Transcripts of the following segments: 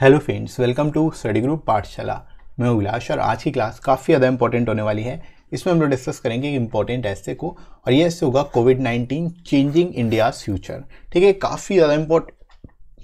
Hello friends welcome to study group Pathshala मैं अभिलाष और आज की क्लास काफ़ी ज़्यादा इंपॉर्टेंट होने वाली है इसमें हम लोग डिस्कस करेंगे इम्पॉर्टेंट ऐसे को और ये ऐसे होगा COVID nineteen changing India's future ठीक है काफ़ी ज़्यादा इम्पोर्ट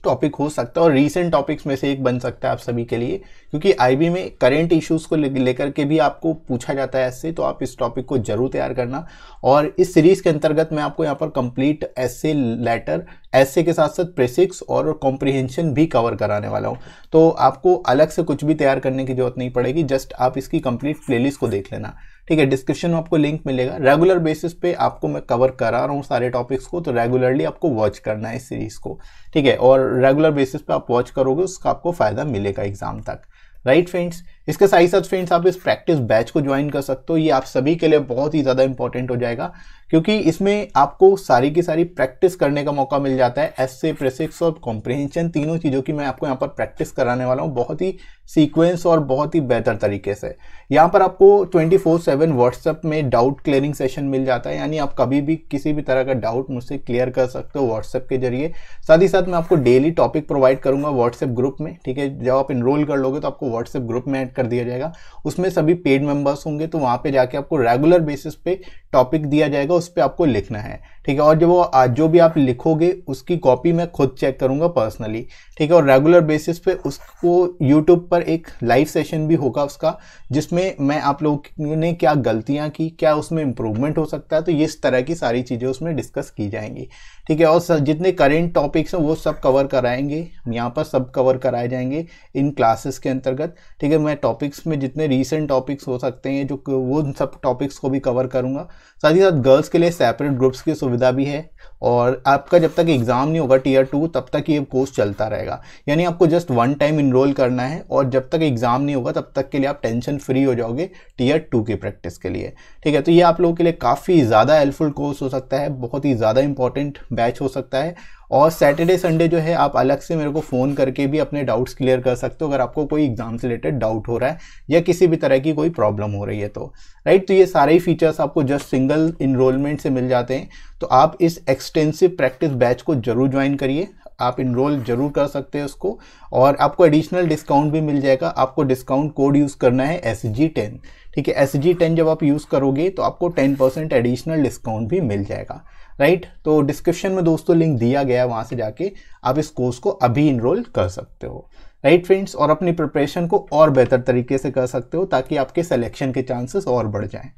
टॉपिक हो सकता है और रीसेंट टॉपिक्स में से एक बन सकता है आप सभी के लिए क्योंकि आईबी में करेंट इश्यूज को लेकर के भी आपको पूछा जाता है ऐसे तो आप इस टॉपिक को जरूर तैयार करना और इस सीरीज के अंतर्गत मैं आपको यहाँ पर कंप्लीट ऐसे लेटर ऐसे के साथ साथ प्रेसिक्स और कॉम्प्रिहेंशन भी कवर कराने वाला हूँ तो आपको अलग से कुछ भी तैयार करने की जरूरत नहीं पड़ेगी जस्ट आप इसकी कंप्लीट प्लेलिस्ट को देख लेना ठीक है डिस्क्रिप्शन में आपको लिंक मिलेगा रेगुलर बेसिस पे आपको मैं कवर करा रहा हूँ सारे टॉपिक्स को तो रेगुलरली आपको वॉच करना है इस सीरीज़ को ठीक है और रेगुलर बेसिस पे आप वॉच करोगे उसका आपको फ़ायदा मिलेगा एग्ज़ाम तक राइट right, फ्रेंड्स इसके साथ ही साथ फ्रेंड्स आप इस प्रैक्टिस बैच को ज्वाइन कर सकते हो ये आप सभी के लिए बहुत ही ज़्यादा इंपॉर्टेंट हो जाएगा क्योंकि इसमें आपको सारी की सारी प्रैक्टिस करने का मौका मिल जाता है एस से प्रेसिक्स और कॉम्प्रिहेंशन तीनों चीज़ों की मैं आपको यहाँ पर प्रैक्टिस कराने वाला हूँ बहुत ही सीक्वेंस और बहुत ही बेहतर तरीके से यहाँ पर आपको ट्वेंटी फोर सेवन व्हाट्सएप में डाउट क्लियरिंग सेशन मिल जाता है यानी आप कभी भी किसी भी तरह का डाउट मुझसे क्लियर कर सकते हो व्हाट्सएप के जरिए साथ ही साथ मैं आपको डेली टॉपिक प्रोवाइड करूँगा व्हाट्सएप ग्रुप में ठीक है जब आप इनरोल कर लोगे तो आपको व्हाट्सएप ग्रुप में कर दिया जाएगा उसमें सभी पेड मेंबर्स होंगे तो वहाँ पे जाके आपको रेगुलर बेसिस पे टॉपिक दिया जाएगा उस पर आपको लिखना है ठीक है और जब वो आज जो भी आप लिखोगे उसकी कॉपी मैं खुद चेक करूंगा पर्सनली ठीक है और रेगुलर बेसिस पे उसको यूट्यूब पर एक लाइव सेशन भी होगा उसका जिसमें मैं आप लोगों ने क्या गलतियाँ की क्या उसमें इम्प्रूवमेंट हो सकता है तो ये इस तरह की सारी चीज़ें उसमें डिस्कस की जाएंगी ठीक है और जितने करेंट टॉपिक्स हैं वो सब कवर कराएंगे यहाँ पर सब कवर कराए जाएंगे इन क्लासेस के अंतर्गत ठीक है मैं टॉपिक्स में जितने रीसेंट टॉपिक्स हो सकते हैं जो वो सब टॉपिक्स को भी कवर करूँगा साथ ही साथ गर्ल्स के लिए सेपरेट ग्रुप्स की सुविधा अलविदा भी है और आपका जब तक एग्ज़ाम नहीं होगा टीयर टू तब तक ये कोर्स चलता रहेगा यानी आपको जस्ट वन टाइम इनरोल करना है और जब तक एग्ज़ाम नहीं होगा तब तक के लिए आप टेंशन फ्री हो जाओगे टीयर टू की प्रैक्टिस के लिए ठीक है तो ये आप लोगों के लिए काफ़ी ज़्यादा हेल्पफुल कोर्स हो सकता है बहुत ही ज़्यादा इंपॉर्टेंट बैच हो सकता है और सैटरडे संडे जो है आप अलग से मेरे को फ़ोन करके भी अपने डाउट्स क्लियर कर सकते हो अगर आपको कोई एग्ज़ाम से रिलेटेड डाउट हो रहा है या किसी भी तरह की कोई प्रॉब्लम हो रही है तो राइट तो ये सारे ही फीचर्स आपको जस्ट सिंगल इनरोलमेंट से मिल जाते हैं तो आप इस एक्स एक्सटेंसिव प्रैक्टिस बैच को जरूर ज्वाइन करिए आप इनरोल जरूर कर सकते हैं उसको और आपको एडिशनल डिस्काउंट भी मिल जाएगा आपको डिस्काउंट कोड यूज़ करना है एस जी टेन ठीक है एस जी टेन जब आप यूज़ करोगे तो आपको टेन परसेंट एडिशनल डिस्काउंट भी मिल जाएगा राइट तो डिस्क्रिप्शन में दोस्तों लिंक दिया गया है वहाँ से जाके आप इस कोर्स को अभी इनरोल कर सकते हो राइट फ्रेंड्स और अपनी प्रिपरेशन को और बेहतर तरीके से कर सकते हो ताकि आपके सेलेक्शन के चांसेस और बढ़ जाएं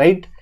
राइट right?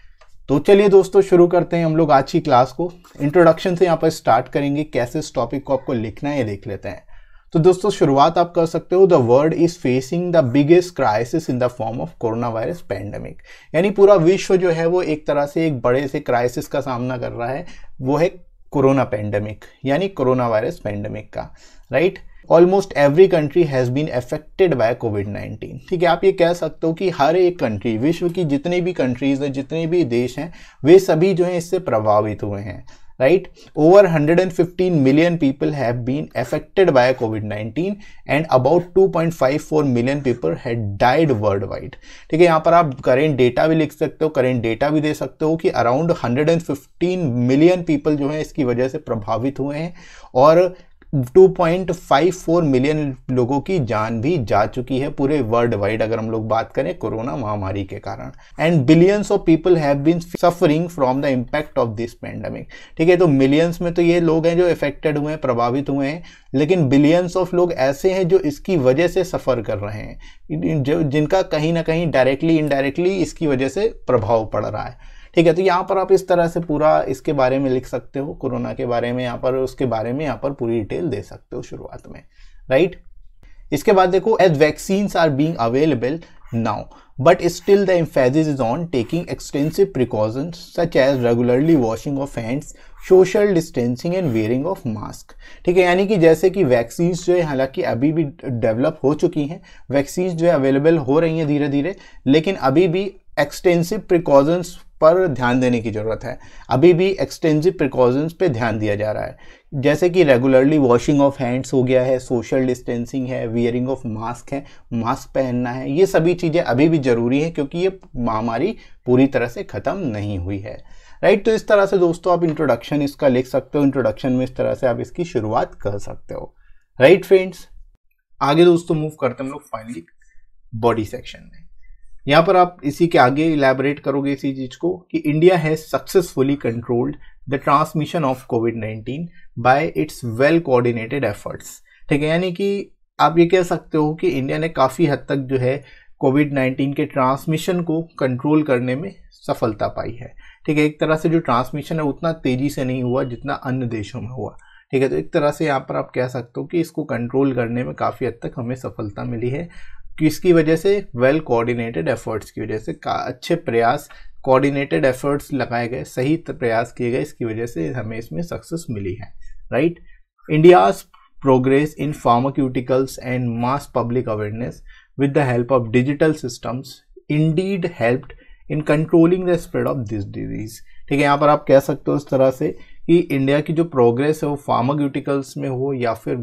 तो चलिए दोस्तों शुरू करते हैं हम लोग आज की क्लास को इंट्रोडक्शन से यहाँ पर स्टार्ट करेंगे कैसे इस टॉपिक को आपको लिखना है ये देख लेते हैं तो दोस्तों शुरुआत आप कर सकते हो the world is facing the biggest crisis in the form of corona virus pandemic यानी पूरा विश्व जो है वो एक तरह से एक बड़े से क्राइसिस का सामना कर रहा है वो है कोरोना पैंडमिक यानी कोरोना वायरस पैंडमिक का right right? Almost every country has been affected by COVID 19 ठीक है आप ये कह सकते हो कि हर एक कंट्री विश्व की जितनी भी कंट्रीज हैं जितने भी देश हैं वे सभी जो हैं इससे प्रभावित हुए हैं right over 115 million people have been affected by COVID 19 and about 2.54 people had died world wide ठीक है यहाँ पर आप करेंट डेटा भी लिख सकते हो करेंट डेटा भी दे सकते हो कि अराउंड 115 मिलियन पीपल जो है इसकी वजह से प्रभावित हुए हैं और 2.54 मिलियन लोगों की जान भी जा चुकी है पूरे वर्ल्ड वाइड अगर हम लोग बात करें कोरोना महामारी के कारण and billions of people have been suffering from the impact of this pandemic ठीक है तो मिलियंस में तो ये लोग हैं जो इफेक्टेड हुए हैं प्रभावित हुए हैं लेकिन बिलियंस ऑफ लोग ऐसे हैं जो इसकी वजह से सफ़र कर रहे हैं जो जिनका कहीं ना कहीं डायरेक्टली इनडायरेक्टली इसकी वजह से प्रभाव पड़ रहा है ठीक है तो यहाँ पर आप इस तरह से पूरा इसके बारे में लिख सकते हो कोरोना के बारे में यहाँ पर उसके बारे में यहाँ पर पूरी डिटेल दे सकते हो शुरुआत में राइट इसके बाद देखो as vaccine are being available now but still the emphasis is on taking extensive precaution such as regularly washing of hands social distancing and wearing of mask ठीक है यानी कि जैसे कि वैक्सीन्स जो है हालांकि अभी भी डेवलप हो चुकी हैं वैक्सीन्स जो है अवेलेबल हो रही हैं धीरे धीरे लेकिन अभी भी एक्सटेंसिव प्रिकॉशंस पर ध्यान देने की ज़रूरत है अभी भी एक्सटेंसिव प्रिकॉशंस पे ध्यान दिया जा रहा है जैसे कि रेगुलरली वॉशिंग ऑफ हैंड्स हो गया है सोशल डिस्टेंसिंग है वियरिंग ऑफ मास्क है मास्क पहनना है ये सभी चीज़ें अभी भी ज़रूरी है क्योंकि ये महामारी पूरी तरह से ख़त्म नहीं हुई है राइट तो इस तरह से दोस्तों आप इंट्रोडक्शन इसका लिख सकते हो इंट्रोडक्शन में इस तरह से आप इसकी शुरुआत कर सकते हो राइट फ्रेंड्स आगे दोस्तों मूव करते हम लोग फाइनली बॉडी सेक्शन में यहाँ पर आप इसी के आगे इलेबरेट करोगे इसी चीज़ को कि India has successfully controlled the transmission of COVID nineteen by its well coordinated efforts ठीक है यानी कि आप ये कह सकते हो कि इंडिया ने काफ़ी हद तक जो है कोविड नाइन्टीन के ट्रांसमिशन को कंट्रोल करने में सफलता पाई है ठीक है एक तरह से जो ट्रांसमिशन है उतना तेज़ी से नहीं हुआ जितना अन्य देशों में हुआ ठीक है तो एक तरह से यहाँ पर आप कह सकते हो कि इसको कंट्रोल करने में काफ़ी हद तक हमें सफलता मिली है किसकी वजह से वेल कोऑर्डिनेटेड एफर्ट्स की वजह से अच्छे प्रयास कोऑर्डिनेटेड एफर्ट्स लगाए गए सही प्रयास किए गए इसकी वजह से हमें इसमें सक्सेस मिली है right India's progress in pharmaceuticals and mass public awareness with the help of digital systems indeed helped in controlling the spread of this disease ठीक है यहाँ पर आप कह सकते हो इस तरह से कि इंडिया की जो प्रोग्रेस है वो फार्माक्यूटिकल्स में हो या फिर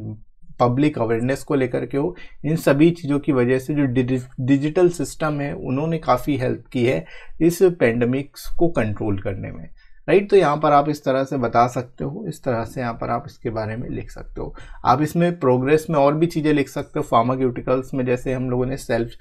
पब्लिक अवेयरनेस को लेकर के हो इन सभी चीज़ों की वजह से जो डिजि, डिजिटल सिस्टम है उन्होंने काफ़ी हेल्प की है इस पेंडेमिक्स को कंट्रोल करने में राइट तो यहाँ पर आप इस तरह से बता सकते हो इस तरह से यहाँ पर आप इसके बारे में लिख सकते हो आप इसमें प्रोग्रेस में और भी चीज़ें लिख सकते हो फार्माक्यूटिकल्स में जैसे हम लोगों ने सेल्फ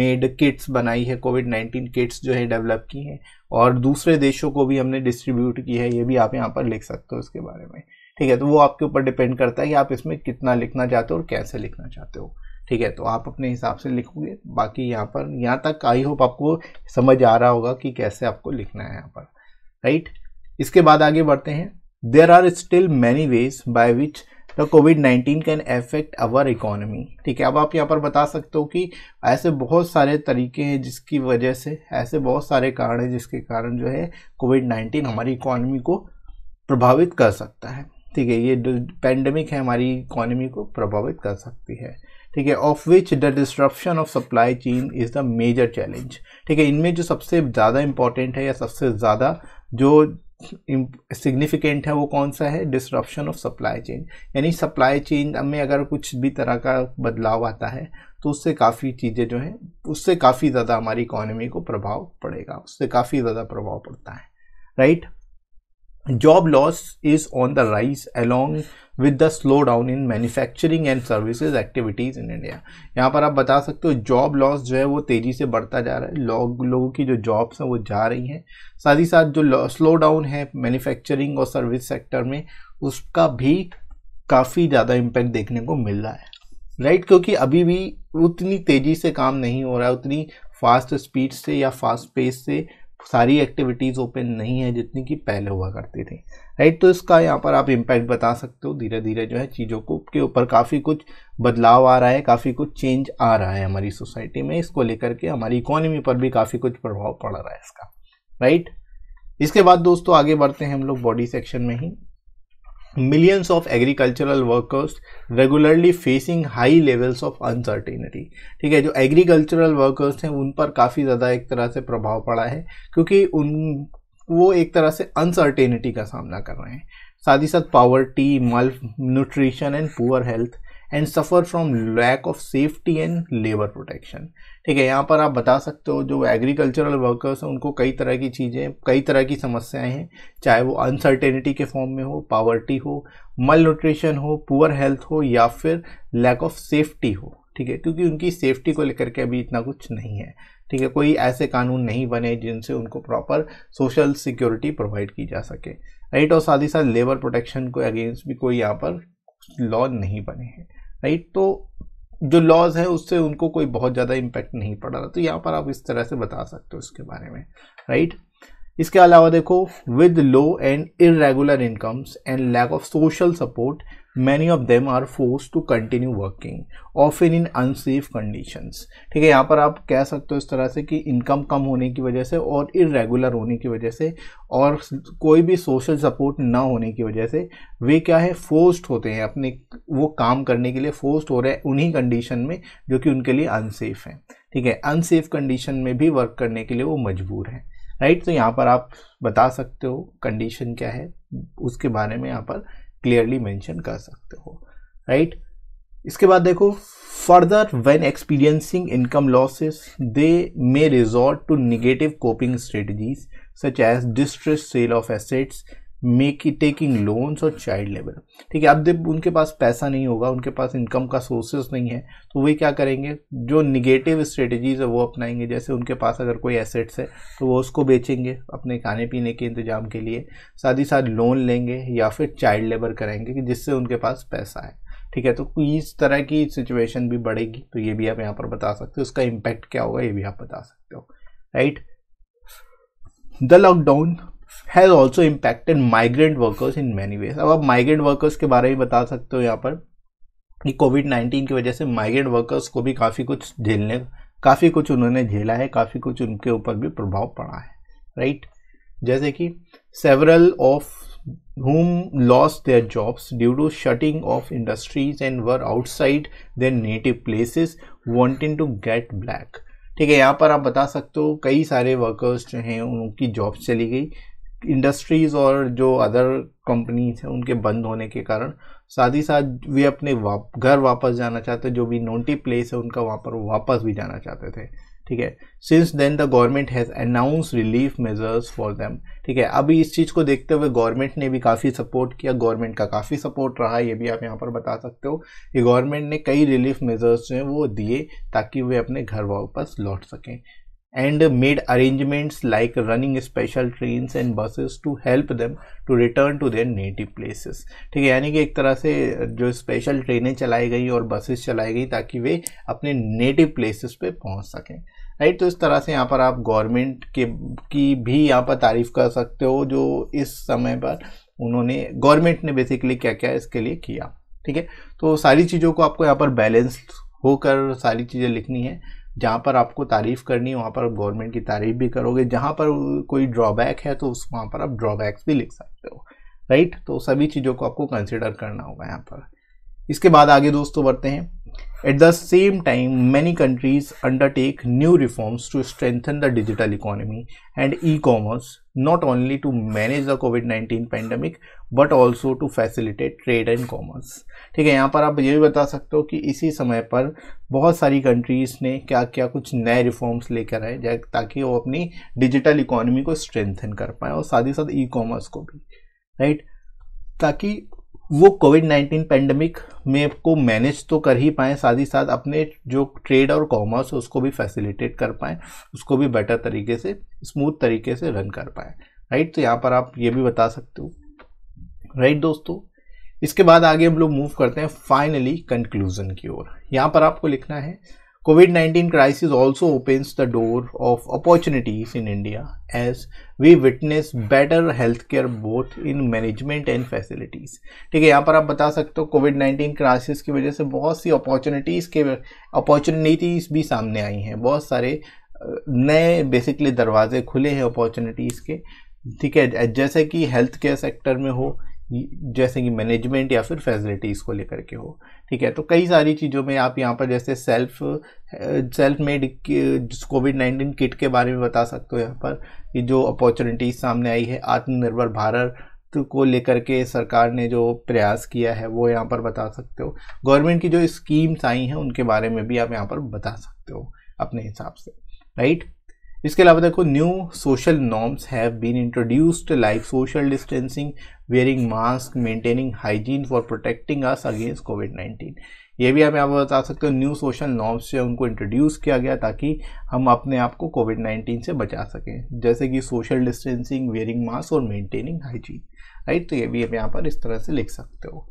मेड किट्स बनाई है कोविड नाइन्टीन किट्स जो है डेवलप की हैं और दूसरे देशों को भी हमने डिस्ट्रीब्यूट की है ये भी आप यहाँ पर लिख सकते हो इसके बारे में ठीक है तो वो आपके ऊपर डिपेंड करता है कि आप इसमें कितना लिखना चाहते हो और कैसे लिखना चाहते हो ठीक है तो आप अपने हिसाब से लिखोगे बाकी यहाँ पर यहाँ तक आई होप आपको समझ आ रहा होगा कि कैसे आपको लिखना है यहाँ पर राइट इसके बाद आगे बढ़ते हैं there are still many ways by which the COVID nineteen can affect our economy ठीक है अब आप यहाँ पर बता सकते हो कि ऐसे बहुत सारे तरीके हैं जिसकी वजह से ऐसे बहुत सारे कारण हैं जिसके कारण जो है कोविड नाइन्टीन हमारी इकोनॉमी को प्रभावित कर सकता है ठीक है ये पैंडमिक है हमारी इकोनॉमी को प्रभावित कर सकती है ठीक है of which the disruption of supply chain is the major challenge ठीक है इनमें जो सबसे ज़्यादा इम्पॉर्टेंट है या सबसे ज़्यादा जो सिग्निफिकेंट है वो कौन सा है डिस्ट्रप्शन ऑफ सप्लाई चेन यानी सप्लाई चेन में अगर कुछ भी तरह का बदलाव आता है तो उससे काफ़ी चीज़ें जो हैं उससे काफ़ी ज़्यादा हमारी इकोनॉमी को प्रभाव पड़ेगा उससे काफ़ी ज़्यादा प्रभाव पड़ता है right right? job loss is on the rise along with the slowdown in manufacturing and services activities in India. यहाँ पर आप बता सकते हो जॉब लॉस जो है वो तेज़ी से बढ़ता जा रहा है लोग लोगों की जो जॉब्स हैं वो जा रही हैं साथ ही साथ जो स्लो डाउन है मैन्युफैक्चरिंग और सर्विस सेक्टर में उसका भी काफ़ी ज़्यादा इम्पैक्ट देखने को मिल रहा है राइट right? क्योंकि अभी भी उतनी तेज़ी से काम नहीं हो रहा है उतनी फास्ट स्पीड से या फास्ट पेस से सारी एक्टिविटीज़ ओपन नहीं है जितनी कि पहले हुआ करती थी राइट तो इसका यहाँ पर आप इम्पैक्ट बता सकते हो धीरे धीरे जो है चीज़ों को के ऊपर काफ़ी कुछ बदलाव आ रहा है काफ़ी कुछ चेंज आ रहा है हमारी सोसाइटी में इसको लेकर के हमारी इकोनॉमी पर भी काफ़ी कुछ प्रभाव पड़ रहा है इसका राइट इसके बाद दोस्तों आगे बढ़ते हैं हम लोग बॉडी सेक्शन में ही millions of agricultural workers regularly facing high levels of uncertainty ठीक है जो agricultural workers हैं उन पर काफ़ी ज़्यादा एक तरह से प्रभाव पड़ा है क्योंकि उन वो एक तरह से अनसर्टेनिटी का सामना कर रहे हैं साथ ही साथ poverty malnutrition and poor health and suffer from lack of safety and labour protection ठीक है यहाँ पर आप बता सकते हो जो एग्रीकल्चरल वर्कर्स हैं उनको कई तरह की चीज़ें कई तरह की समस्याएं हैं चाहे वो अनसर्टेनिटी के फॉर्म में हो पावर्टी हो मल न्यूट्रिशन हो पुअर हेल्थ हो या फिर लैक ऑफ सेफ्टी हो ठीक है क्योंकि उनकी सेफ्टी को लेकर के अभी इतना कुछ नहीं है ठीक है कोई ऐसे कानून नहीं बने जिनसे उनको प्रॉपर सोशल सिक्योरिटी प्रोवाइड की जा सके राइट और साथ ही साथ लेबर प्रोटेक्शन को अगेंस्ट भी कोई यहाँ पर लॉ नहीं बने हैं राइट तो जो लॉज है उससे उनको कोई बहुत ज़्यादा इम्पैक्ट नहीं पड़ रहा तो यहाँ पर आप इस तरह से बता सकते हो इसके बारे में राइट इसके अलावा देखो with low and irregular incomes and lack of social support many of them are forced to continue working often in unsafe conditions ठीक है यहाँ पर आप कह सकते हो इस तरह से कि इनकम कम होने की वजह से और इरेगुलर होने की वजह से और कोई भी सोशल सपोर्ट ना होने की वजह से वे क्या है फोर्स्ड होते हैं अपने वो काम करने के लिए फोर्स्ड हो रहे हैं उन्हीं कंडीशन में जो कि उनके लिए अनसेफ है ठीक है अनसेफ कंडीशन में भी वर्क करने के लिए वो मजबूर हैं राइट तो यहाँ पर आप बता सकते हो कंडीशन क्या है उसके बारे में यहाँ पर क्लियरली मेंशन कर सकते हो राइट right? इसके बाद देखो further when experiencing income losses they may resort to negative coping strategies such as distress sale of assets make taking loans और चाइल्ड लेबर ठीक है अब जब उनके पास पैसा नहीं होगा उनके पास इनकम का सोर्सेज नहीं है तो वे क्या करेंगे जो निगेटिव स्ट्रेटजीज है वो अपनाएंगे जैसे उनके पास अगर कोई एसेट्स है तो वो उसको बेचेंगे अपने खाने पीने के इंतजाम के लिए साथ ही साथ लोन लेंगे या फिर चाइल्ड लेबर करेंगे कि जिससे उनके पास पैसा है ठीक है तो इस तरह की सिचुएशन भी बढ़ेगी तो ये भी आप यहाँ पर बता सकते हो उसका इम्पैक्ट क्या होगा ये भी आप बता सकते हो right the lockdown has also impacted migrant workers in many ways अब आप माइग्रेंट वर्कर्स के बारे में बता सकते हो यहाँ पर कि कोविड नाइन्टीन की वजह से माइग्रेंट वर्कर्स को भी काफ़ी कुछ झेलने काफ़ी कुछ उन्होंने झेला है काफ़ी कुछ उनके ऊपर भी प्रभाव पड़ा है राइट जैसे कि several of whom lost their jobs due to shutting of industries and were outside their native places wanting to get back ठीक है यहाँ पर आप बता सकते हो कई सारे वर्कर्स जो हैं उनकी जॉब चली गई इंडस्ट्रीज़ और जो अदर कंपनीज हैं उनके बंद होने के कारण साथ ही साथ वे अपने वाप, घर वापस जाना चाहते जो भी नोटी प्लेस है उनका वहाँ पर वापस भी जाना चाहते थे ठीक है since then the government has announce relief measures for them ठीक है अभी इस चीज़ को देखते हुए गवर्नमेंट ने भी काफ़ी सपोर्ट किया गवर्नमेंट का काफ़ी सपोर्ट रहा ये भी आप यहाँ पर बता सकते हो कि गवर्नमेंट ने कई रिलीफ मेजर्स जो हैं वो दिए ताकि वे अपने घर वापस लौट सकें and made arrangements like running special trains and buses to help them to return to their native places ठीक है यानी कि एक तरह से जो स्पेशल ट्रेनें चलाई गई और बसेस चलाई गई ताकि वे अपने नेटिव प्लेसेस पर पहुंच सकें राइट तो इस तरह से यहाँ पर आप गवर्नमेंट के की भी यहाँ पर तारीफ़ कर सकते हो जो इस समय पर उन्होंने गवर्नमेंट ने बेसिकली क्या क्या इसके लिए किया ठीक है तो सारी चीज़ों को आपको यहाँ पर बैलेंस होकर सारी चीज़ें लिखनी है जहाँ पर आपको तारीफ़ करनी है वहाँ पर आप गवर्नमेंट की तारीफ़ भी करोगे जहाँ पर कोई ड्रॉबैक है तो उस वहाँ पर आप ड्रॉबैक्स भी लिख सकते हो राइट तो सभी चीज़ों को आपको कंसिडर करना होगा यहाँ पर इसके बाद आगे दोस्तों बढ़ते हैं At the same time, many countries undertake new reforms to strengthen the digital economy and e-commerce, not only to manage the COVID-19 pandemic, but also to facilitate trade and commerce. ठीक है यहाँ पर आप ये भी बता सकते हो कि इसी समय पर बहुत सारी कंट्रीज़ ने क्या क्या कुछ नए रिफॉर्म्स लेकर आए ताकि वो अपनी डिजिटल इकोनॉमी को स्ट्रेंथन कर पाए और साथ ही साथ ई कॉमर्स को भी राइट ताकि वो कोविड नाइन्टीन पेंडेमिक में को मैनेज तो कर ही पाएँ साथ ही साथ अपने जो ट्रेड और कॉमर्स है उसको भी फैसिलिटेट कर पाएँ उसको भी बेटर तरीके से स्मूथ तरीके से रन कर पाएँ राइट तो यहाँ पर आप ये भी बता सकते हो राइट दोस्तों इसके बाद आगे हम लोग मूव करते हैं फाइनली कंक्लूजन की ओर यहाँ पर आपको लिखना है COVID-19 crisis also opens the door of opportunities in India as we witness better healthcare both in management and facilities. ठीक है यहाँ पर आप बता सकते हो COVID-19 crisis की वजह से बहुत सी opportunities के opportunities भी सामने आई हैं बहुत सारे नए basically दरवाजे खुले हैं opportunities के ठीक है जैसे कि healthcare sector में हो जैसे कि मैनेजमेंट या फिर फैसिलिटीज़ को लेकर के हो ठीक है तो कई सारी चीज़ों में आप यहाँ पर जैसे self self made COVID nineteen kit के बारे में बता सकते हो यहाँ पर कि जो अपॉर्चुनिटीज़ सामने आई है आत्मनिर्भर भारत को लेकर के सरकार ने जो प्रयास किया है वो यहाँ पर बता सकते हो गवर्नमेंट की जो स्कीम्स आई हैं उनके बारे में भी आप यहाँ पर बता सकते हो अपने हिसाब से राइट इसके अलावा देखो new social norms have been introduced like social distancing wearing mask maintaining hygiene for protecting us against COVID nineteen ये भी आप यहाँ पर बता सकते हो न्यू सोशल नॉर्म्स से उनको इंट्रोड्यूस किया गया ताकि हम अपने आप को कोविड नाइन्टीन से बचा सकें जैसे कि सोशल डिस्टेंसिंग वेयरिंग मास्क और मेंटेनिंग हाइजीन राइट तो ये भी आप यहाँ पर इस तरह से लिख सकते हो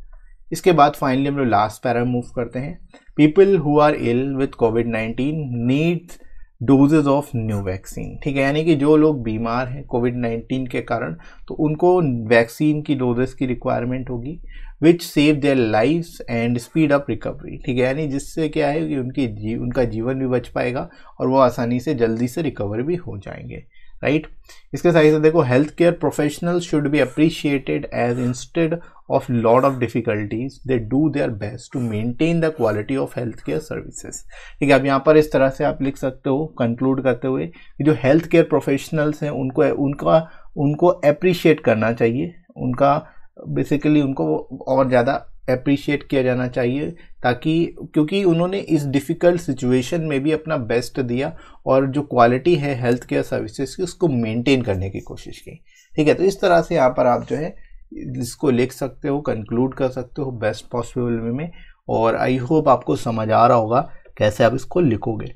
इसके बाद फाइनली हम लोग लास्ट पैरा मूव करते हैं people who are ill with COVID nineteen needs doses of new vaccine ठीक है यानी कि जो लोग बीमार हैं कोविड 19 के कारण तो उनको वैक्सीन की डोजेस की रिक्वायरमेंट होगी which save their life and speed up recovery ठीक है यानी जिससे क्या है कि उनकी जी उनका जीवन भी बच पाएगा और वो आसानी से जल्दी से रिकवर भी हो जाएंगे राइट इसके साथ ही देखो health care professional should be appreciated as instead of lot of difficulties they do their best to maintain the quality of health care services ठीक है अब यहाँ पर इस तरह से आप लिख सकते हो कंक्लूड करते हुए कि जो हेल्थ केयर प्रोफेशनल्स हैं उनको उनका उनको अप्रिशिएट करना चाहिए उनका बेसिकली उनको और ज़्यादा अप्रिशिएट किया जाना चाहिए ताकि क्योंकि उन्होंने इस डिफ़िकल्ट सिचुएशन में भी अपना बेस्ट दिया और जो क्वालिटी है हेल्थ केयर सर्विसेज की उसको मेंटेन करने की कोशिश की ठीक है तो इस तरह से यहाँ पर आप जो है इसको लिख सकते हो कंक्लूड कर सकते हो बेस्ट पॉसिबल वे में और आई होप आपको समझ आ रहा होगा कैसे आप इसको लिखोगे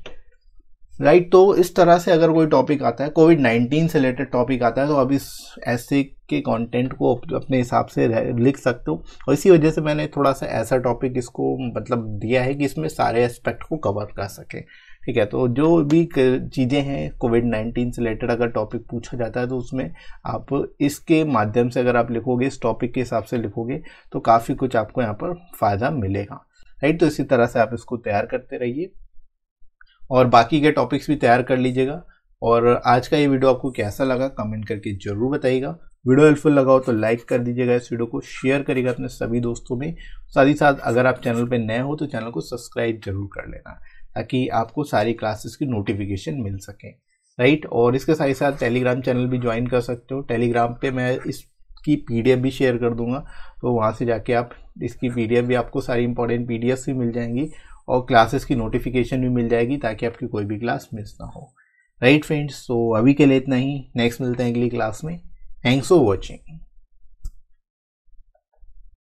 राइट right, तो इस तरह से अगर कोई टॉपिक आता है कोविड नाइन्टीन से रिलेटेड टॉपिक आता है तो आप इस ऐसे के कंटेंट को अपने हिसाब से लिख सकते हो और इसी वजह से मैंने थोड़ा सा ऐसा टॉपिक इसको मतलब दिया है कि इसमें सारे एस्पेक्ट को कवर कर सकें ठीक है तो जो भी चीज़ें हैं कोविड नाइन्टीन से रिलेटेड अगर टॉपिक पूछा जाता है तो उसमें आप इसके माध्यम से अगर आप लिखोगे इस टॉपिक के हिसाब से लिखोगे तो काफ़ी कुछ आपको यहाँ पर फ़ायदा मिलेगा राइट तो इसी तरह से आप इसको तैयार करते रहिए और बाकी के टॉपिक्स भी तैयार कर लीजिएगा और आज का ये वीडियो आपको कैसा लगा कमेंट करके ज़रूर बताइएगा वीडियो हेल्पफुल लगा हो तो लाइक कर दीजिएगा इस वीडियो को शेयर करिएगा अपने सभी दोस्तों में साथ ही साथ अगर आप चैनल पर नए हो तो चैनल को सब्सक्राइब जरूर कर लेना ताकि आपको सारी क्लासेस की नोटिफिकेशन मिल सके राइट और इसके साथ ही साथ टेलीग्राम चैनल भी ज्वाइन कर सकते हो टेलीग्राम पे मैं इसकी पीडीएफ भी शेयर कर दूंगा तो वहाँ से जाके आप इसकी पीडीएफ भी आपको सारी इंपॉर्टेंट पीडीएफ भी मिल जाएंगी और क्लासेस की नोटिफिकेशन भी मिल जाएगी ताकि आपकी कोई भी क्लास मिस ना हो राइट फ्रेंड्स तो अभी के लिए इतना ही नेक्स्ट मिलते हैं अगली क्लास में थैंक्स फॉर वॉचिंग